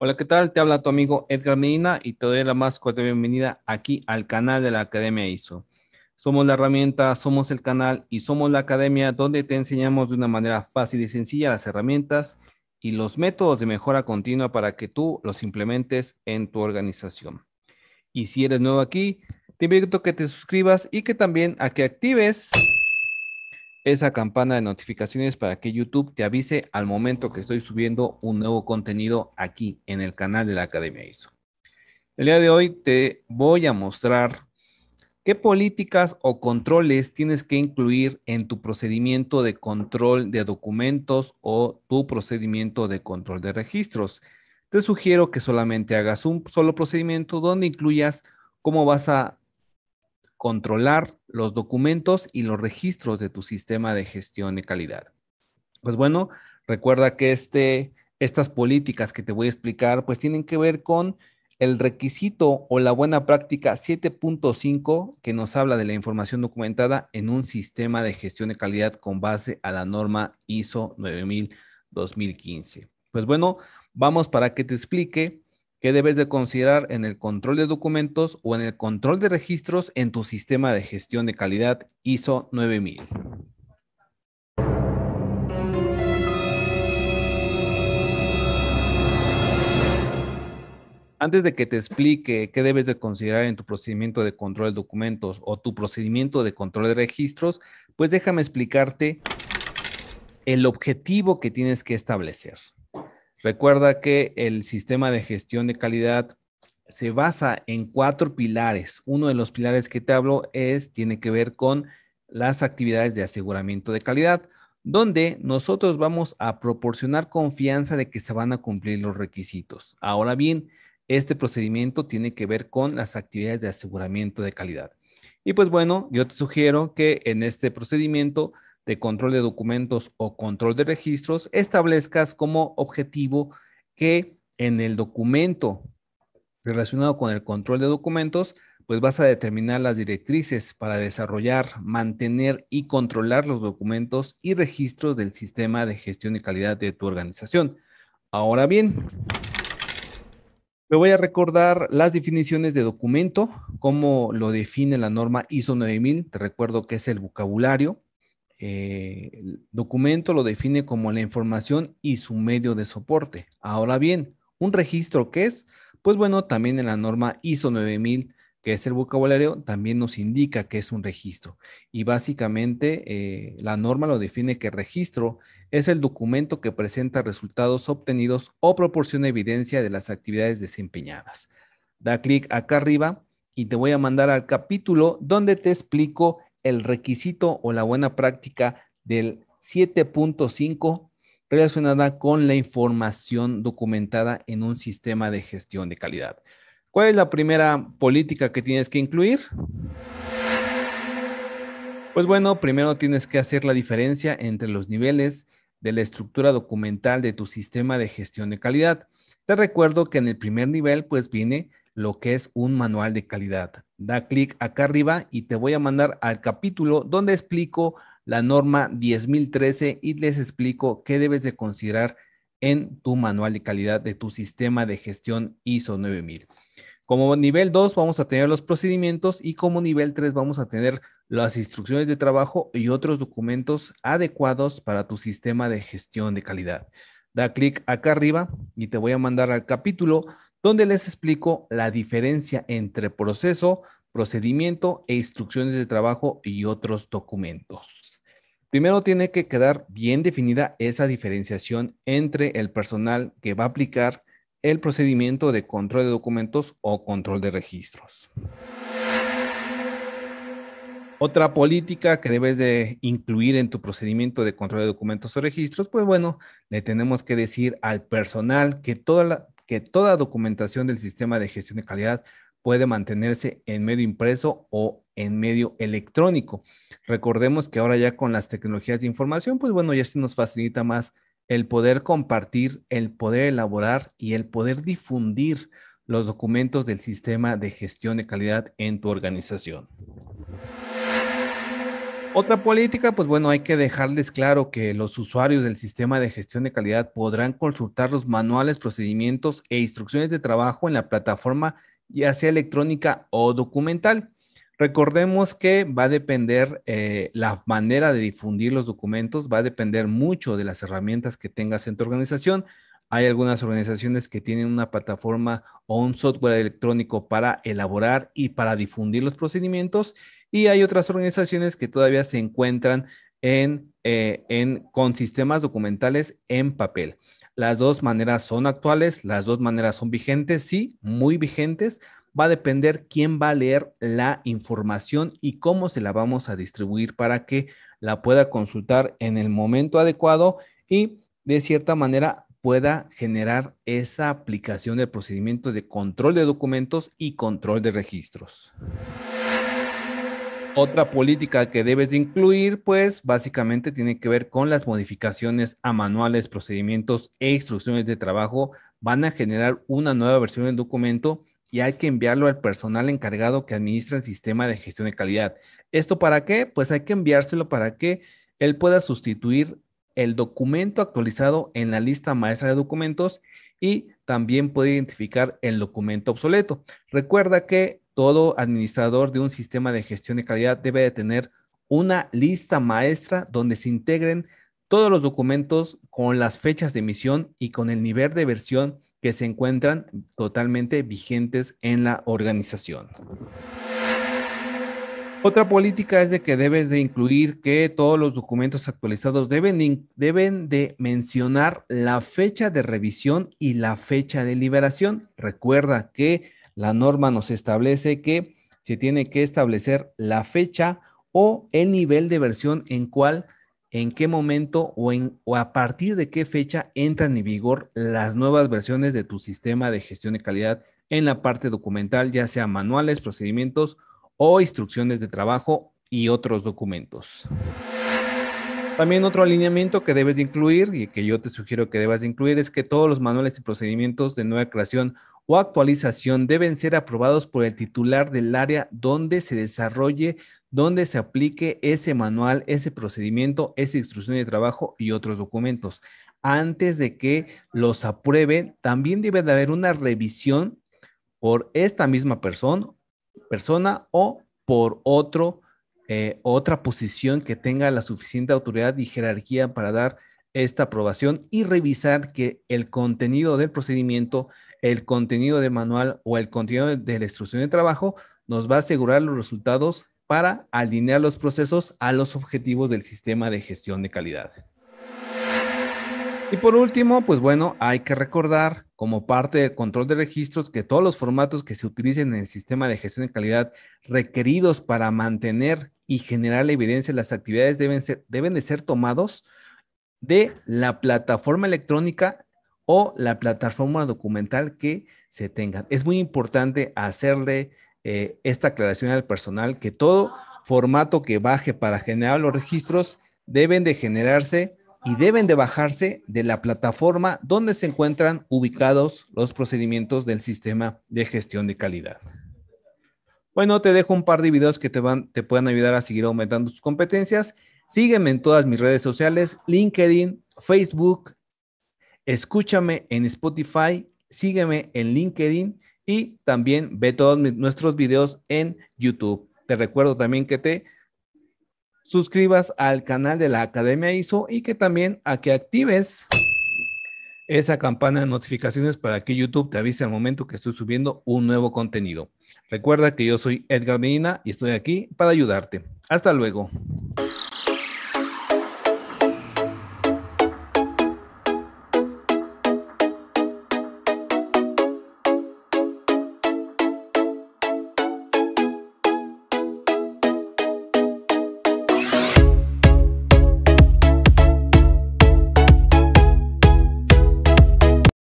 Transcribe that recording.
Hola, ¿qué tal? Te habla tu amigo Edgar Medina y te doy la más cordial bienvenida aquí al canal de la Academia ISO. Somos la herramienta, somos el canal y somos la academia donde te enseñamos de una manera fácil y sencilla las herramientas y los métodos de mejora continua para que tú los implementes en tu organización. Y si eres nuevo aquí, te invito a que te suscribas y que también a que actives esa campana de notificaciones para que YouTube te avise al momento que estoy subiendo un nuevo contenido aquí en el canal de la Academia ISO. El día de hoy te voy a mostrar qué políticas o controles tienes que incluir en tu procedimiento de control de documentos o tu procedimiento de control de registros. Te sugiero que solamente hagas un solo procedimiento donde incluyas cómo vas a controlar los documentos y los registros de tu sistema de gestión de calidad. Pues bueno, recuerda que este, estas políticas que te voy a explicar pues tienen que ver con el requisito o la buena práctica 7.5 que nos habla de la información documentada en un sistema de gestión de calidad con base a la norma ISO 9000-2015. Pues bueno, vamos para que te explique ¿Qué debes de considerar en el control de documentos o en el control de registros en tu sistema de gestión de calidad ISO 9000. Antes de que te explique qué debes de considerar en tu procedimiento de control de documentos o tu procedimiento de control de registros, pues déjame explicarte el objetivo que tienes que establecer. Recuerda que el sistema de gestión de calidad se basa en cuatro pilares. Uno de los pilares que te hablo es, tiene que ver con las actividades de aseguramiento de calidad, donde nosotros vamos a proporcionar confianza de que se van a cumplir los requisitos. Ahora bien, este procedimiento tiene que ver con las actividades de aseguramiento de calidad. Y pues bueno, yo te sugiero que en este procedimiento de control de documentos o control de registros, establezcas como objetivo que en el documento relacionado con el control de documentos, pues vas a determinar las directrices para desarrollar, mantener y controlar los documentos y registros del sistema de gestión y calidad de tu organización. Ahora bien, me voy a recordar las definiciones de documento, cómo lo define la norma ISO 9000. Te recuerdo que es el vocabulario. Eh, el documento lo define como la información y su medio de soporte. Ahora bien, ¿un registro qué es? Pues bueno, también en la norma ISO 9000, que es el vocabulario, también nos indica que es un registro. Y básicamente eh, la norma lo define que registro es el documento que presenta resultados obtenidos o proporciona evidencia de las actividades desempeñadas. Da clic acá arriba y te voy a mandar al capítulo donde te explico el requisito o la buena práctica del 7.5 relacionada con la información documentada en un sistema de gestión de calidad. ¿Cuál es la primera política que tienes que incluir? Pues bueno, primero tienes que hacer la diferencia entre los niveles de la estructura documental de tu sistema de gestión de calidad. Te recuerdo que en el primer nivel pues viene lo que es un manual de calidad. Da clic acá arriba y te voy a mandar al capítulo donde explico la norma 10.013 y les explico qué debes de considerar en tu manual de calidad de tu sistema de gestión ISO 9000. Como nivel 2 vamos a tener los procedimientos y como nivel 3 vamos a tener las instrucciones de trabajo y otros documentos adecuados para tu sistema de gestión de calidad. Da clic acá arriba y te voy a mandar al capítulo donde les explico la diferencia entre proceso, procedimiento e instrucciones de trabajo y otros documentos. Primero tiene que quedar bien definida esa diferenciación entre el personal que va a aplicar el procedimiento de control de documentos o control de registros. Otra política que debes de incluir en tu procedimiento de control de documentos o registros, pues bueno, le tenemos que decir al personal que toda la, que toda documentación del sistema de gestión de calidad puede mantenerse en medio impreso o en medio electrónico. Recordemos que ahora ya con las tecnologías de información, pues bueno, ya se nos facilita más el poder compartir, el poder elaborar y el poder difundir los documentos del sistema de gestión de calidad en tu organización. Otra política, pues bueno, hay que dejarles claro que los usuarios del sistema de gestión de calidad podrán consultar los manuales, procedimientos e instrucciones de trabajo en la plataforma, ya sea electrónica o documental. Recordemos que va a depender eh, la manera de difundir los documentos, va a depender mucho de las herramientas que tengas en tu organización. Hay algunas organizaciones que tienen una plataforma o un software electrónico para elaborar y para difundir los procedimientos y hay otras organizaciones que todavía se encuentran eh, en, con sistemas documentales en papel. Las dos maneras son actuales, las dos maneras son vigentes, sí, muy vigentes. Va a depender quién va a leer la información y cómo se la vamos a distribuir para que la pueda consultar en el momento adecuado y de cierta manera pueda generar esa aplicación del procedimiento de control de documentos y control de registros. Otra política que debes incluir, pues básicamente tiene que ver con las modificaciones a manuales, procedimientos e instrucciones de trabajo. Van a generar una nueva versión del documento y hay que enviarlo al personal encargado que administra el sistema de gestión de calidad. ¿Esto para qué? Pues hay que enviárselo para que él pueda sustituir el documento actualizado en la lista maestra de documentos y también puede identificar el documento obsoleto. Recuerda que todo administrador de un sistema de gestión de calidad debe de tener una lista maestra donde se integren todos los documentos con las fechas de emisión y con el nivel de versión que se encuentran totalmente vigentes en la organización. Otra política es de que debes de incluir que todos los documentos actualizados deben, deben de mencionar la fecha de revisión y la fecha de liberación. Recuerda que la norma nos establece que se tiene que establecer la fecha o el nivel de versión en cual, en qué momento o, en, a partir de qué fecha entran en vigor las nuevas versiones de tu sistema de gestión de calidad en la parte documental, ya sea manuales, procedimientos o instrucciones de trabajo y otros documentos. También otro alineamiento que debes de incluir y que yo te sugiero que debas de incluir es que todos los manuales y procedimientos de nueva creación o actualización deben ser aprobados por el titular del área donde se desarrolle, donde se aplique ese manual, ese procedimiento, esa instrucción de trabajo y otros documentos. Antes de que los aprueben, también debe de haber una revisión por esta misma persona, persona o por otro, eh, otra posición que tenga la suficiente autoridad y jerarquía para dar esta aprobación y revisar que el contenido del procedimiento el contenido de manual o el contenido de la instrucción de trabajo nos va a asegurar los resultados para alinear los procesos a los objetivos del sistema de gestión de calidad. Y por último, pues bueno, hay que recordar como parte del control de registros que todos los formatos que se utilicen en el sistema de gestión de calidad requeridos para mantener y generar la evidencia de las actividades deben, deben de ser tomados de la plataforma electrónica o la plataforma documental que se tenga Es muy importante hacerle eh, esta aclaración al personal que todo formato que baje para generar los registros deben de generarse y deben de bajarse de la plataforma donde se encuentran ubicados los procedimientos del sistema de gestión de calidad. Bueno, te dejo un par de videos que te, van, te puedan ayudar a seguir aumentando tus competencias. Sígueme en todas mis redes sociales, LinkedIn, Facebook, Escúchame en Spotify, sígueme en LinkedIn y también ve todos nuestros videos en YouTube. Te recuerdo también que te suscribas al canal de la Academia ISO y que también a que actives esa campana de notificaciones para que YouTube te avise al momento que estoy subiendo un nuevo contenido. Recuerda que yo soy Edgar Medina y estoy aquí para ayudarte. Hasta luego.